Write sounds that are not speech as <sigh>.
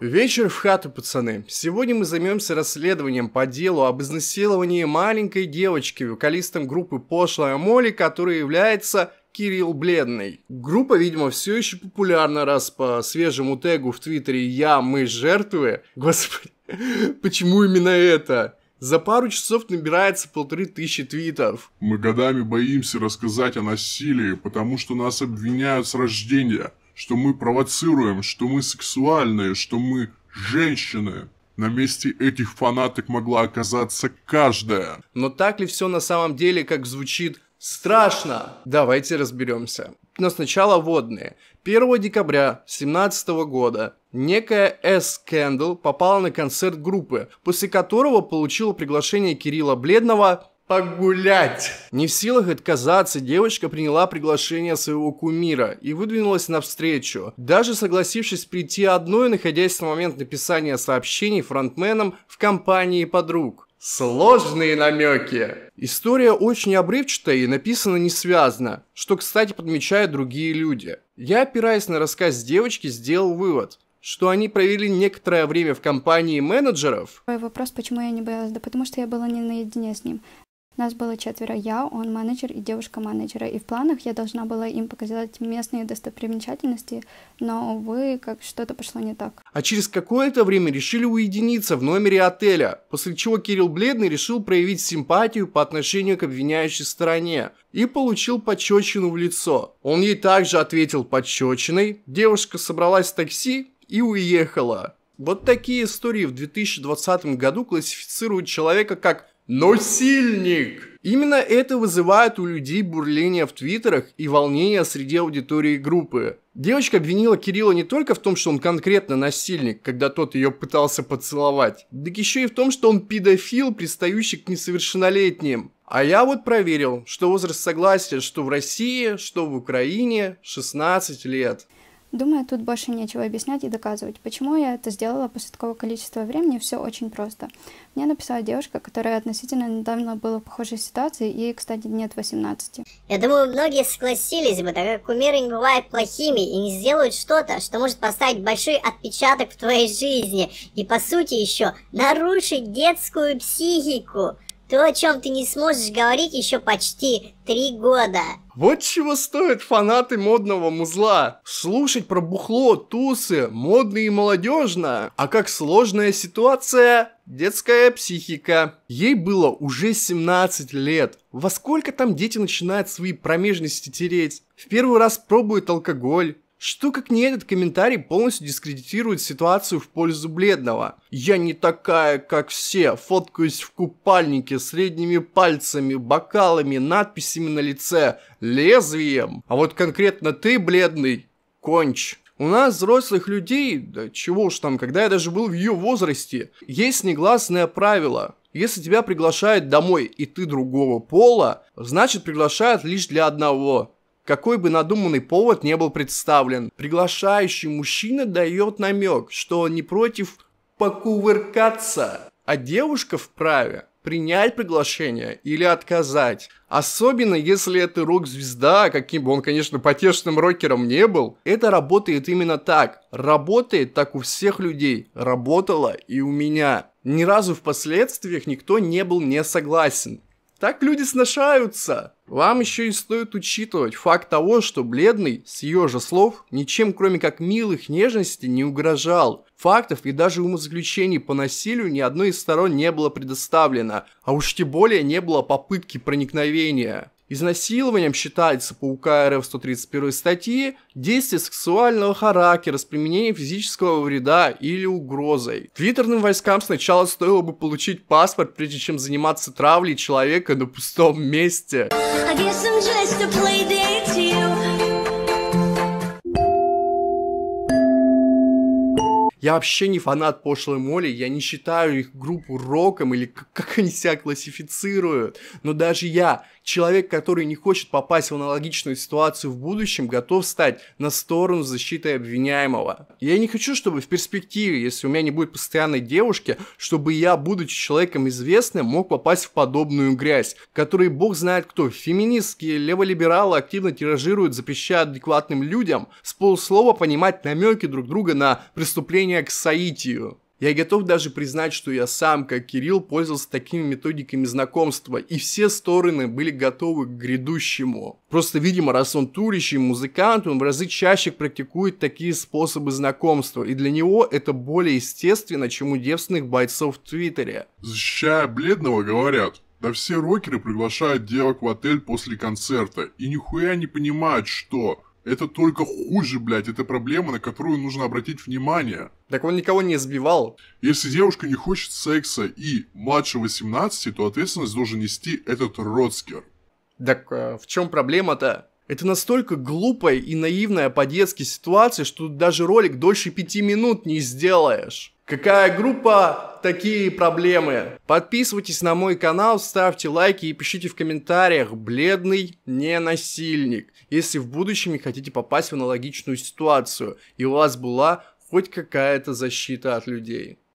Вечер в хату, пацаны. Сегодня мы займемся расследованием по делу об изнасиловании маленькой девочки вокалистом группы «Пошлая Молли», который является Кирилл Бледный. Группа, видимо, все еще популярна, раз по свежему тегу в Твиттере «Я, мы, жертвы». <laughs> Господи, почему именно это? За пару часов набирается полторы тысячи твитов. Мы годами боимся рассказать о насилии, потому что нас обвиняют с рождения – что мы провоцируем, что мы сексуальные, что мы женщины. На месте этих фанаток могла оказаться каждая. Но так ли все на самом деле, как звучит страшно? Давайте разберемся. Но сначала водные. 1 декабря 2017 года некая С. Кэндл попала на концерт группы, после которого получила приглашение Кирилла Бледного погулять. Не в силах отказаться, девочка приняла приглашение своего кумира и выдвинулась навстречу, даже согласившись прийти одной, находясь на момент написания сообщений фронтменом в компании подруг. Сложные намеки. История очень обрывчатая и написана не связно, что, кстати, подмечают другие люди. Я, опираясь на рассказ девочки, сделал вывод что они провели некоторое время в компании менеджеров. Вопрос, почему я не боялась? Да потому что я была не наедине с ним. Нас было четверо. Я, он менеджер и девушка менеджера. И в планах я должна была им показать местные достопримечательности, но, увы, как что-то пошло не так. А через какое-то время решили уединиться в номере отеля, после чего Кирилл Бледный решил проявить симпатию по отношению к обвиняющей стороне и получил пощечину в лицо. Он ей также ответил пощечиной. Девушка собралась в такси и уехала. Вот такие истории в 2020 году классифицируют человека как Насильник! Именно это вызывает у людей бурление в твиттерах и волнение среди аудитории группы. Девочка обвинила Кирилла не только в том, что он конкретно насильник, когда тот ее пытался поцеловать, так еще и в том, что он педофил, пристающий к несовершеннолетним. А я вот проверил, что возраст согласия что в России, что в Украине 16 лет. Думаю, тут больше нечего объяснять и доказывать. Почему я это сделала после такого количества времени, все очень просто. Мне написала девушка, которая относительно недавно была в похожей ситуации, ей, кстати, нет 18. Я думаю, многие согласились бы, так как кумиры не бывают плохими и не сделают что-то, что может поставить большой отпечаток в твоей жизни и, по сути, еще нарушить детскую психику. То, о чем ты не сможешь говорить еще почти три года. Вот чего стоят фанаты модного музла. Слушать про бухло, тусы, модно и молодежно. А как сложная ситуация, детская психика. Ей было уже 17 лет. Во сколько там дети начинают свои промежности тереть? В первый раз пробуют алкоголь, что как не этот комментарий полностью дискредитирует ситуацию в пользу бледного. Я не такая, как все, фоткаюсь в купальнике, средними пальцами, бокалами, надписями на лице, лезвием. А вот конкретно ты, бледный, конч. У нас, взрослых людей, да чего уж там, когда я даже был в ее возрасте, есть негласное правило. Если тебя приглашают домой и ты другого пола, значит приглашают лишь для одного какой бы надуманный повод не был представлен, приглашающий мужчина дает намек, что он не против покувыркаться, а девушка вправе принять приглашение или отказать. Особенно, если это рок-звезда, каким бы он, конечно, потешным рокером не был. Это работает именно так. Работает так у всех людей. Работало и у меня. Ни разу в последствиях никто не был не согласен. Так люди сношаются. Вам еще и стоит учитывать факт того, что бледный, с ее же слов, ничем кроме как милых нежностей не угрожал. Фактов и даже умозаключений по насилию ни одной из сторон не было предоставлено, а уж тем более не было попытки проникновения. Изнасилованием считается по УК РФ 131 статьи действие сексуального характера с применением физического вреда или угрозой. Твиттерным войскам сначала стоило бы получить паспорт, прежде чем заниматься травлей человека на пустом месте. I guess I'm just a play date to you. Я вообще не фанат пошлой моли, я не считаю их группу роком или как, как они себя классифицируют. Но даже я, человек, который не хочет попасть в аналогичную ситуацию в будущем, готов стать на сторону защиты обвиняемого. Я не хочу, чтобы в перспективе, если у меня не будет постоянной девушки, чтобы я, будучи человеком известным, мог попасть в подобную грязь, который бог знает кто, феминистские леволибералы активно тиражируют, запрещая адекватным людям с полуслова понимать намеки друг друга на преступления стремление к соитию. Я готов даже признать, что я сам, как Кирилл, пользовался такими методиками знакомства, и все стороны были готовы к грядущему. Просто, видимо, раз он турищий музыкант, он в разы чаще практикует такие способы знакомства, и для него это более естественно, чем у девственных бойцов в Твиттере. Защищая бледного, говорят, да все рокеры приглашают девок в отель после концерта и нихуя не понимают, что это только хуже, блядь, это проблема, на которую нужно обратить внимание. Так он никого не сбивал. Если девушка не хочет секса и младше 18, то ответственность должен нести этот родскер. Так а в чем проблема-то? Это настолько глупая и наивная по-детски ситуация, что даже ролик дольше пяти минут не сделаешь. Какая группа, такие проблемы. Подписывайтесь на мой канал, ставьте лайки и пишите в комментариях «Бледный не насильник», если в будущем не хотите попасть в аналогичную ситуацию, и у вас была хоть какая-то защита от людей.